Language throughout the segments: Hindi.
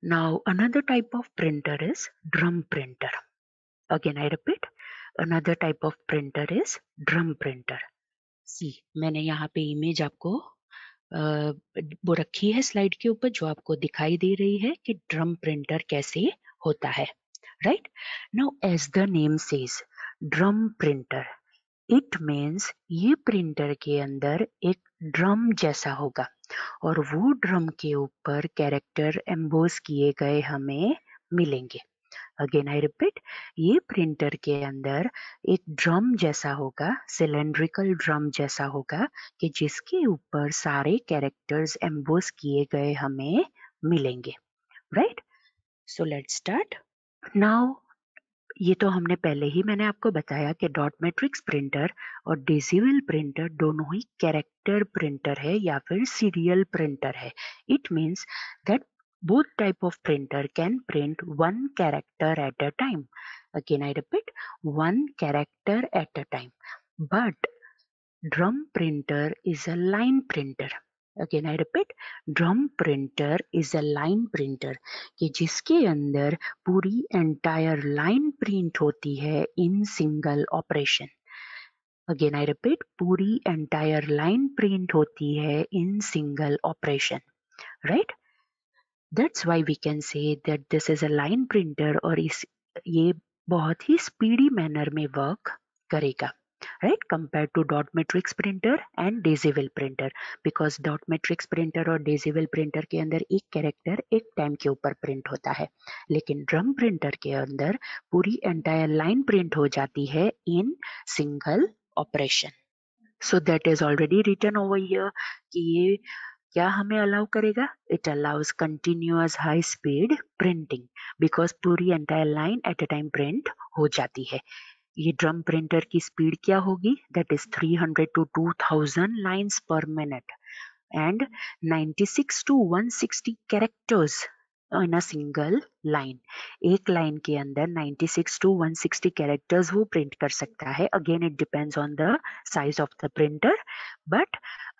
Now another type of printer is drum printer. Again I repeat, another type of printer is drum printer. See, मैंने यहाँ पे image आपको वो रखी है स्लाइड के ऊपर जो आपको दिखाई दे रही है कि ड्रम प्रिंटर कैसे होता है right now as the name says drum printer it means ये प्रिंटर के अंदर एक ड्रम जैसा होगा और वो ड्रम के ऊपर कैरेक्टर एम्बोस किए गए हमें मिलेंगे अगेन आई रिपीट ये प्रिंटर के अंदर एक ड्रम जैसा होगा सिलेंड्रिकल ड्रम जैसा होगा कि जिसके ऊपर सारे कैरेक्टर्स एम्बोस किए गए हमें मिलेंगे right so let start now ये तो हमने पहले ही मैंने आपको बताया कि डॉट मैट्रिक्स प्रिंटर और डेसिवल प्रिंटर दोनों ही कैरेक्टर प्रिंटर है या फिर सीरियल प्रिंटर है it means that both type of printer can print one character at a time again I repeat one character at a time but drum printer is a line printer again I repeat drum printer is a line printer कि जिसके अंदर पूरी एंटायर लाइन प्रिंट होती है in single operation again I repeat पूरी एंटायर लाइन प्रिंट होती है in single operation right that's why we can say that this is a line printer और इस ये बहुत ही स्पीडी मैनर में वर्क करेगा right compared to dot matrix printer and daisy wheel printer because dot matrix printer और डेसीवेल प्रिंटर के अंदर एक कैरेक्टर एक टाइम के ऊपर प्रिंट होता है लेकिन ड्रम प्रिंटर के अंदर पूरी एंटायर लाइन प्रिंट हो जाती है in single operation so that is already written over here कि ये क्या हमें अलाउ करेगा it allows continuous high speed printing because पूरी entire line at a time print हो जाती है ये ड्रम प्रिंटर की स्पीड क्या होगी that is 300 to 2000 lines per minute and 96 to 160 characters in a single line एक लाइन के अंदर 96 टू 160 कैरेक्टर्स वो प्रिंट कर सकता है again it depends on the size of the printer but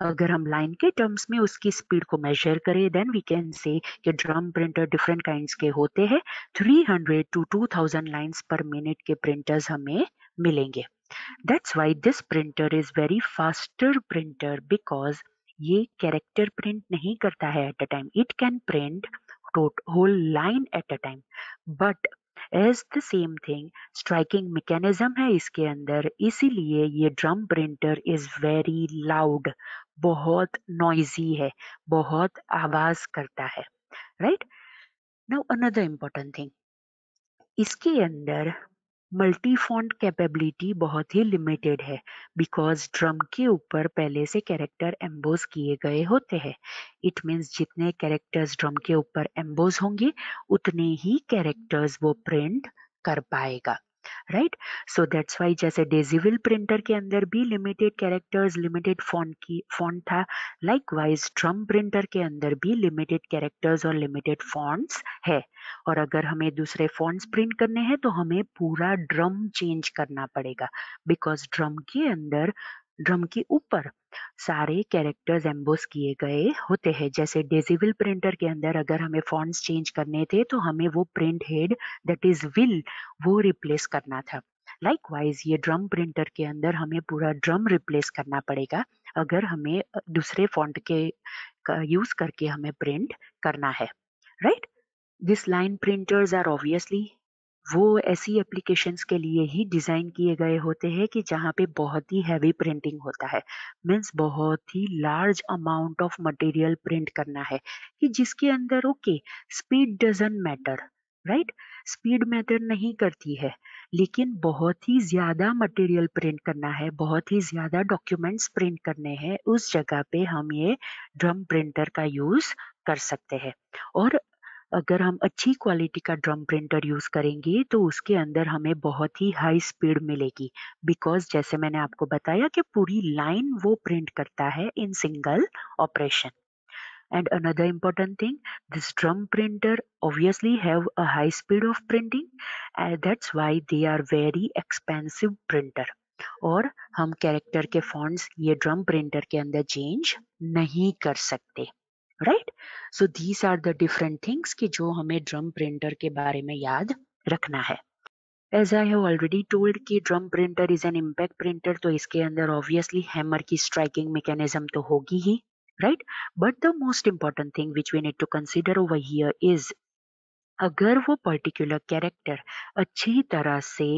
अगर हम लाइन के टर्म्स में उसकी स्पीड को मेजर करें देन वी कैन से कि ड्रम प्रिंटर डिफरेंट काइंड के होते हैं 300 hundred to two thousand lines per minute के प्रिंटर्स हमें मिलेंगे that's why this printer is very faster printer because ये कैरेक्टर प्रिंट नहीं करता है at a time it can print tot- whole line at a time but as the same thing striking mechanism है इसके अंदर इसीलिए ये drum printer is very loud बहुत नॉइजी है बहुत आवाज करता है right now another important thing इसके अंदर मल्टी फॉन्ट कैपेबिलिटी बहुत ही लिमिटेड है बिकॉज ड्रम के ऊपर पहले से कैरेक्टर एम्बोज किए गए होते हैं इट मीन्स जितने कैरेक्टर्स ड्रम के ऊपर एम्बोज होंगे उतने ही कैरेक्टर्स वो प्रिंट कर पाएगा राइट सो दैट्स वाई जैसे डेजिविल प्रिंटर के अंदर भी लिमिटेड कैरेक्टर्स लिमिटेड फोन की फोन था लाइक वाइज ट्रम्प प्रिंटर के अंदर भी लिमिटेड कैरेक्टर्स और लिमिटेड फॉन्ट्स है और अगर हमें दूसरे फॉन्ट्स प्रिंट करने हैं तो हमें पूरा ड्रम चेंज करना पड़ेगा बिकॉज ड्रम के अंदर ड्रम के ऊपर सारे कैरेक्टर्स एम्बोस किए गए होते हैं जैसे डेजिविल प्रिंटर के अंदर अगर हमें फॉन्ट्स चेंज करने थे तो हमें वो print head that is will वो रिप्लेस करना था लाइकवाइज ये ड्रम प्रिंटर के अंदर हमें पूरा ड्रम रिप्लेस करना पड़ेगा अगर हमें दूसरे फॉन्ट के यूज करके हमें प्रिंट करना है right this line printers are obviously वो ऐसी एप्लीकेशंस के लिए ही डिज़ाइन किए गए होते हैं कि जहाँ पे बहुत ही हैवी प्रिंटिंग होता है मीन्स बहुत ही large amount of material print करना है कि जिसके अंदर okay speed doesn't matter right speed matter नहीं करती है लेकिन बहुत ही ज़्यादा मटेरियल प्रिंट करना है बहुत ही ज़्यादा डॉक्यूमेंट्स प्रिंट करने हैं उस जगह पे हम ये ड्रम प्रिंटर का यूज़ कर सकते हैं और अगर हम अच्छी क्वालिटी का ड्रम प्रिंटर यूज़ करेंगे तो उसके अंदर हमें बहुत ही हाई स्पीड मिलेगी बिकॉज जैसे मैंने आपको बताया कि पूरी लाइन वो प्रिंट करता है in single operation and another important thing this drum printer obviously have a high speed of printing and that's why they are very expensive printer और हम कैरेक्टर के फॉन्ट्स ये ड्रम प्रिंटर के अंदर चेंज नहीं कर सकते right so these are the different things कि जो हमें ड्रम प्रिंटर के बारे में याद रखना है as I have already told कि drum printer is an impact printer तो इसके अंदर ऑब्वियसली हैमर की स्ट्राइकिंग मैकेनिज्म तो होगी ही right but the most important thing which we need to consider over here is अगर वो पर्टिकुलर कैरेक्टर अच्छी तरह से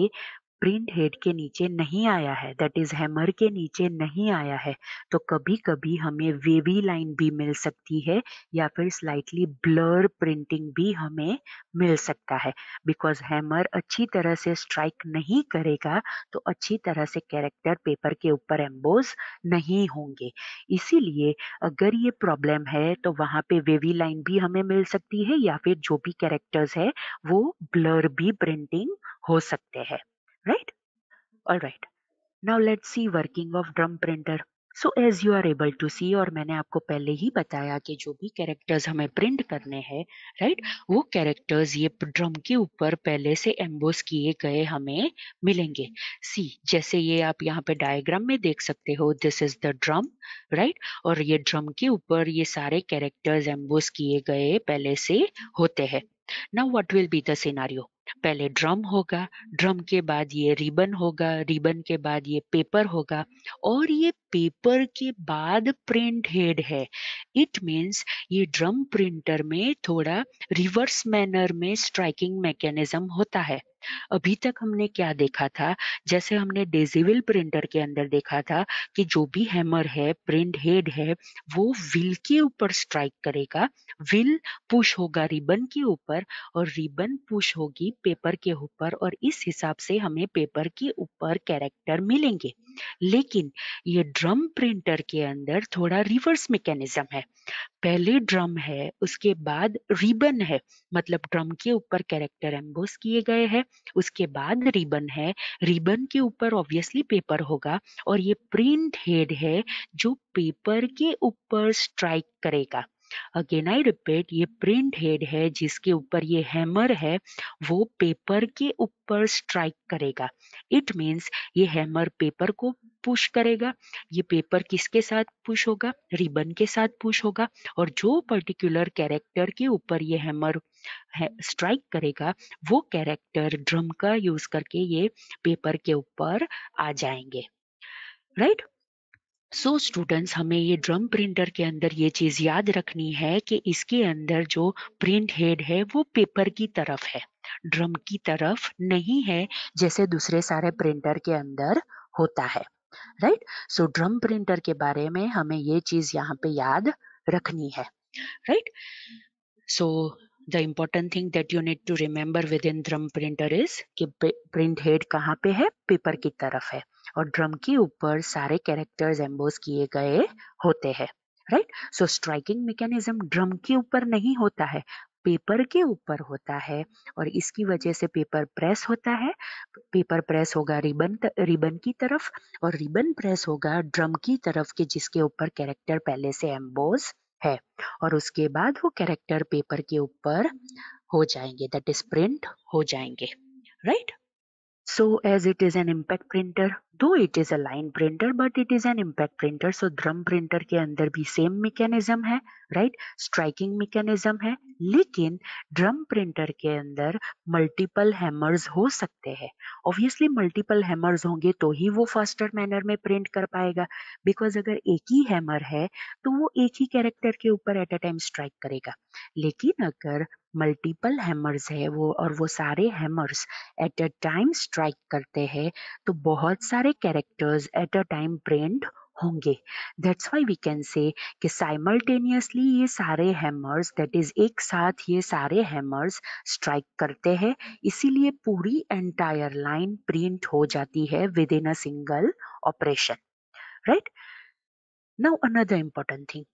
प्रिंट हेड के नीचे नहीं आया है दैट इज हैमर के नीचे नहीं आया है तो कभी कभी हमें वेवी लाइन भी मिल सकती है या फिर स्लाइटली ब्लर प्रिंटिंग भी हमें मिल सकता है बिकॉज हैमर अच्छी तरह से स्ट्राइक नहीं करेगा तो अच्छी तरह से कैरेक्टर पेपर के ऊपर एम्बोज नहीं होंगे इसीलिए अगर ये प्रॉब्लम है तो वहाँ पे वेवी लाइन भी हमें मिल सकती है या फिर जो भी कैरेक्टर्स है वो ब्लर भी प्रिंटिंग हो सकते हैं right? all right Now let's see working of drum printer. So as you are able to see और मैंने आपको पहले ही बताया कि जो भी कैरेक्टर्स हमें प्रिंट करने हैं राइट right? वो कैरेक्टर्स ये ड्रम के ऊपर पहले से एम्बोस किए गए हमें मिलेंगे सी जैसे ये आप यहाँ पे डायग्राम में देख सकते हो this is the drum right और ये ड्रम के ऊपर ये सारे कैरेक्टर्स एम्बोस किए गए पहले से होते हैं now what will be the scenario पहले ड्रम होगा ड्रम के बाद ये रिबन होगा रिबन के बाद ये पेपर होगा और ये पेपर के बाद प्रिंट हेड है इट मीन्स ये ड्रम प्रिंटर में थोड़ा रिवर्स मैनर में स्ट्राइकिंग मैकेनिज्म होता है अभी तक हमने क्या देखा था जैसे हमने डेजिविल प्रिंटर के अंदर देखा था कि जो भी हैमर है प्रिंट हेड है वो विल के ऊपर स्ट्राइक करेगा विल पुश होगा रिबन के ऊपर और रिबन पुश होगी पेपर के ऊपर और इस हिसाब से हमें पेपर के ऊपर कैरेक्टर मिलेंगे लेकिन ये ड्रम प्रिंटर के अंदर थोड़ा रिवर्स मैकेनिज्म है पहले ड्रम है उसके बाद रिबन है मतलब ड्रम के ऊपर कैरेक्टर एम्बोस किए गए हैं उसके बाद रिबन है रिबन के ऊपर ऑब्वियसली पेपर होगा और ये प्रिंट हेड है जो पेपर के ऊपर स्ट्राइक करेगा अगेन आई रिपीट ये प्रिंट हेड है जिसके ऊपर ये हैमर है वो पेपर के ऊपर स्ट्राइक करेगा इट मीन्स ये हैमर पेपर को पुश करेगा ये पेपर किसके साथ पुश होगा रिबन के साथ पुश होगा और जो पर्टिकुलर कैरेक्टर के ऊपर ये हैमर है, स्ट्राइक करेगा वो कैरेक्टर ड्रम का यूज करके ये पेपर के ऊपर आ जाएंगे राइट सो so स्टूडेंट्स हमें ये ड्रम प्रिंटर के अंदर ये चीज़ याद रखनी है कि इसके अंदर जो प्रिंट हेड है वो पेपर की तरफ है ड्रम की तरफ नहीं है जैसे दूसरे सारे प्रिंटर के अंदर होता है राइट सो ड्रम प्रिंटर के बारे में हमें ये चीज़ यहाँ पे याद रखनी है right so the important thing that you need to remember within drum printer is कि प्रिंट हेड कहाँ पे है पेपर की तरफ है और ड्रम के ऊपर सारे कैरेक्टर्स एम्बोस किए गए होते हैं right so striking mechanism drum के ऊपर नहीं होता है पेपर के ऊपर होता है और इसकी वजह से पेपर प्रेस होता है पेपर प्रेस होगा रिबन त, रिबन की तरफ और रिबन प्रेस होगा ड्रम की तरफ के जिसके ऊपर कैरेक्टर पहले से एम्बोज है और उसके बाद वो कैरेक्टर पेपर के ऊपर हो जाएंगे दैट इज प्रिंट हो जाएंगे right So as it is an impact printer, though it is a line printer, but it is an impact printer. So drum printer के अंदर भी सेम मैकेनिज्म है राइट स्ट्राइकिंग मैकेनिज्म है लेकिन ड्रम प्रिंटर के अंदर मल्टीपल हैमर्स हो सकते हैं ऑब्वियसली मल्टीपल हैमर्स होंगे तो ही वो फास्टर मैनर में प्रिंट कर पाएगा बिकॉज अगर एक ही हैमर है तो वो एक ही कैरेक्टर के ऊपर एट अ टाइम स्ट्राइक करेगा लेकिन अगर मल्टीपल हैमर्स है वो और वो सारे hammers at a time strike करते हैं तो बहुत सारे कैरेक्टर्स एट अ टाइम ब्रेंड होंगे that's why we can say कि साइमल्टेनियसली ये सारे हैमर्स दैट इज एक साथ ये सारे हैमर्स स्ट्राइक करते हैं इसीलिए पूरी एंटायर लाइन प्रिंट हो जाती है within a single operation right now another important thing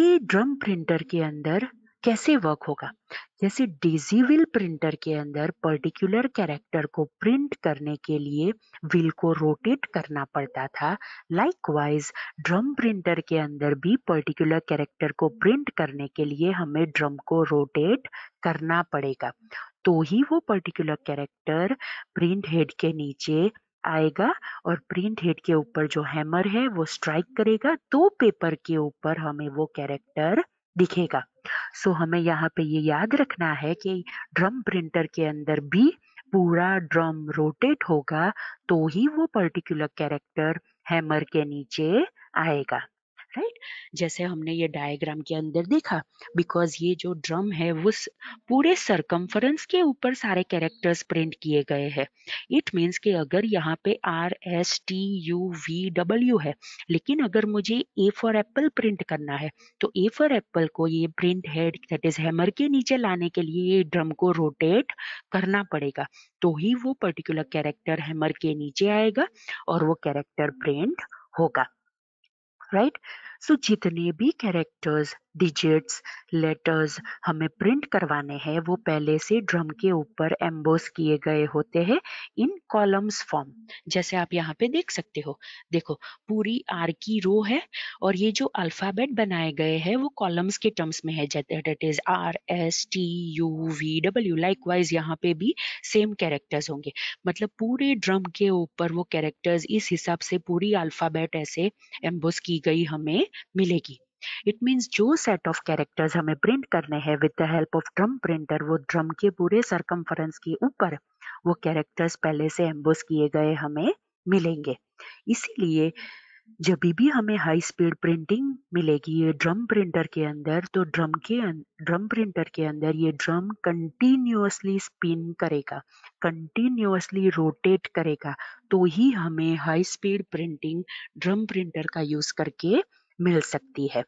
ये ड्रम प्रिंटर के अंदर कैसे वर्क होगा जैसे डेजी प्रिंटर के अंदर पर्टिकुलर कैरेक्टर को प्रिंट करने के लिए व्हील को रोटेट करना पड़ता था लाइकवाइज ड्रम प्रिंटर के अंदर भी पर्टिकुलर कैरेक्टर को प्रिंट करने के लिए हमें ड्रम को रोटेट करना पड़ेगा तो ही वो पर्टिकुलर कैरेक्टर प्रिंट हेड के नीचे आएगा और प्रिंट हेड के ऊपर जो हैमर है वो स्ट्राइक करेगा तो पेपर के ऊपर हमें वो कैरेक्टर दिखेगा सो so, हमें यहाँ पे ये याद रखना है कि ड्रम प्रिंटर के अंदर भी पूरा ड्रम रोटेट होगा तो ही वो पर्टिकुलर कैरेक्टर हैमर के नीचे आएगा राइट जैसे हमने ये डायग्राम के अंदर देखा बिकॉज ये जो ड्रम है वो पूरे सरकमफरेंस के ऊपर सारे कैरेक्टर्स प्रिंट किए गए हैं इट मीन्स कि अगर यहाँ पे R S T U V W है लेकिन अगर मुझे ए फॉर एप्पल प्रिंट करना है तो ए फॉर एप्पल को ये print head that is hammer के नीचे लाने के लिए ये ड्रम को रोटेट करना पड़ेगा तो ही वो पर्टिकुलर कैरेक्टर हैमर के नीचे आएगा और वो कैरेक्टर प्रिंट होगा right सो जितने भी कैरेक्टर्स डिजिट्स लेटर्स हमें प्रिंट करवाने हैं वो पहले से ड्रम के ऊपर एम्बोस किए गए होते हैं इन कॉलम्स फॉर्म जैसे आप यहाँ पे देख सकते हो देखो पूरी आर की रो है और ये जो अल्फाबेट बनाए गए हैं वो कॉलम्स के टर्म्स में है that is R S T U V W likewise यहाँ पे भी सेम कैरेक्टर्स होंगे मतलब पूरे ड्रम के ऊपर वो कैरेक्टर्स इस हिसाब से पूरी अल्फाबेट ऐसे एम्बोस की गई हमें मिलेगी इट मीन्स जो सेट ऑफ कैरेक्टर्स हमें प्रिंट करने हैं with the help of drum printer वो ड्रम के पूरे सरकमफरेंस के ऊपर वो कैरेक्टर्स पहले से एम्बोस किए गए हमें मिलेंगे इसीलिए जब भी हमें हाई स्पीड प्रिंटिंग मिलेगी ये ड्रम प्रिंटर के अंदर तो ड्रम के ड्रम अं-, प्रिंटर के अंदर ये ड्रम कंटिन्यूसली स्पिन करेगा कंटिन्यूसली रोटेट करेगा तो ही हमें high speed printing drum printer का यूज करके मिल सकती है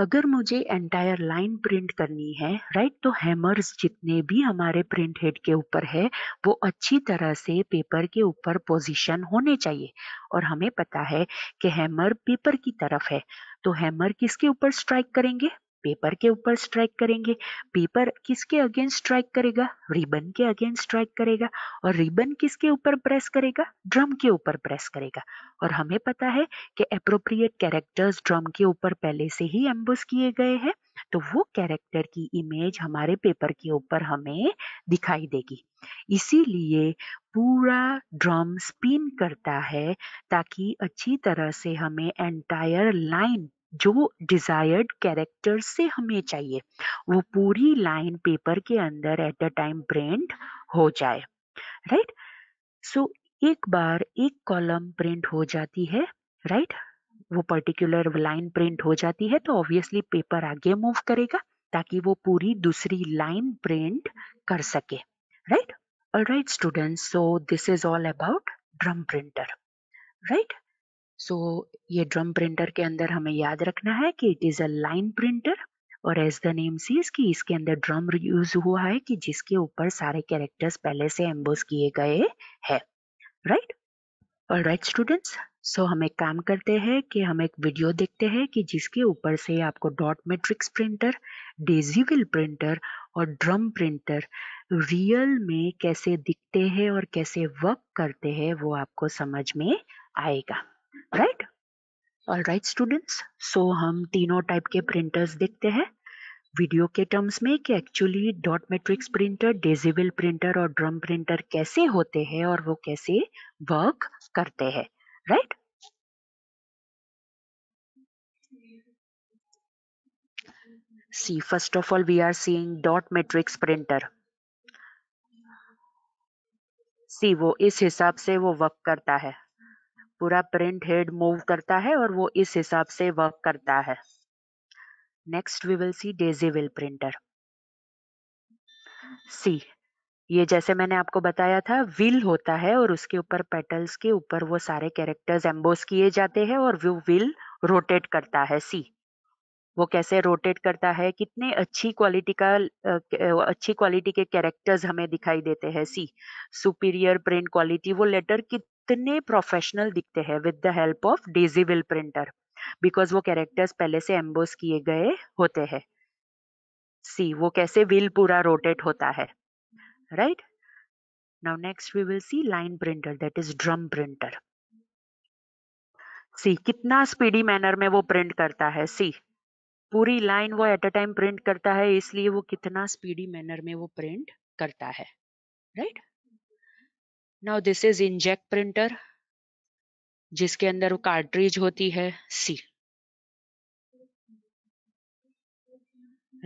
अगर मुझे एंटायर लाइन प्रिंट करनी है राइट तो हैमर्स जितने भी हमारे प्रिंट हेड के ऊपर है वो अच्छी तरह से पेपर के ऊपर पोजीशन होने चाहिए और हमें पता है कि हैमर पेपर की तरफ है तो हैमर किसके ऊपर स्ट्राइक करेंगे पेपर के ऊपर स्ट्राइक करेंगे पेपर किसके अगेंस्ट स्ट्राइक करेगा रिबन के अगेंस्ट स्ट्राइक करेगा और रिबन किसके ऊपर प्रेस करेगा ड्रम के ऊपर प्रेस करेगा और हमें पता है कि अप्रोप्रिएट कैरेक्टर्स ड्रम के ऊपर पहले से ही एम्बोस किए गए हैं तो वो कैरेक्टर की इमेज हमारे पेपर के ऊपर हमें दिखाई देगी इसीलिए पूरा ड्रम स्पिन करता है ताकि अच्छी तरह से हमें एंटायर लाइन जो डिज़ायर्ड कैरेक्टर से हमें चाहिए वो पूरी लाइन पेपर के अंदर एट द टाइम प्रिंट हो जाए राइट सो एक बार एक कॉलम प्रिंट हो जाती है राइट वो पर्टिकुलर लाइन प्रिंट हो जाती है तो ऑब्वियसली पेपर आगे मूव करेगा ताकि वो पूरी दूसरी लाइन प्रिंट कर सके right right student so this is all about drum printer right so so, ये ड्रम प्रिंटर के अंदर हमें याद रखना है कि it is a line printer और एज द नेम सीज कि इसके अंदर ड्रम यूज हुआ है कि जिसके ऊपर सारे कैरेक्टर्स पहले से एम्बोस किए गए हैं राइट और राइट स्टूडेंट्स सो एक काम करते हैं कि हम एक वीडियो देखते हैं कि जिसके ऊपर से आपको dot matrix printer daisywheel printer और ड्रम प्रिंटर रियल में कैसे दिखते हैं और कैसे वर्क करते हैं वो आपको समझ में आएगा right all right students so हम तीनों टाइप के प्रिंटर्स देखते हैं वीडियो के टर्म्स में कि actually dot matrix printer daisywheel printer और ड्रम प्रिंटर कैसे होते हैं और वो कैसे वर्क करते हैं right see first of all we are seeing dot matrix printer see वो इस हिसाब से वो वर्क करता है पूरा प्रिंट हेड मूव करता है और वो इस हिसाब से वर्क करता है next we will see wheel printer see ये जैसे मैंने आपको बताया था व्हील होता है और उसके ऊपर पेटल्स के ऊपर वो सारे कैरेक्टर्स एम्बोस किए जाते हैं और वो व्हील रोटेट करता है सी वो कैसे रोटेट करता है कितने अच्छी क्वालिटी का अच्छी क्वालिटी के कैरेक्टर्स हमें दिखाई देते हैं सी सुपीरियर प्रिंट क्वालिटी वो लेटर कित इतने प्रोफेशनल दिखते हैं with the help of daisy wheel printer because वो कैरेक्टर्स पहले से एम्बोस किए गए होते हैं सी वो कैसे व्हील पूरा रोटेट होता है right now next we will see line printer that is drum printer see कितना स्पीडी मैनर में वो प्रिंट करता है सी पूरी लाइन वो एट अ टाइम प्रिंट करता है इसलिए वो कितना स्पीडी मैनर में वो प्रिंट करता है right right? Now this is inkjet printer जिसके अंदर वो कार्ट्रिज होती है सी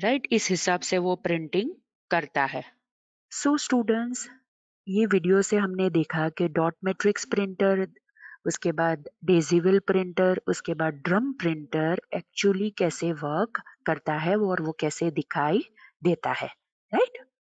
राइट right? इस हिसाब से वो प्रिंटिंग करता है सो so स्टूडेंट्स ये वीडियो से हमने देखा कि डॉट मैट्रिक्स प्रिंटर उसके बाद डेजिविल प्रिंटर उसके बाद ड्रम प्रिंटर एक्चुअली कैसे वर्क करता है वो और वो कैसे दिखाई देता है राइट right?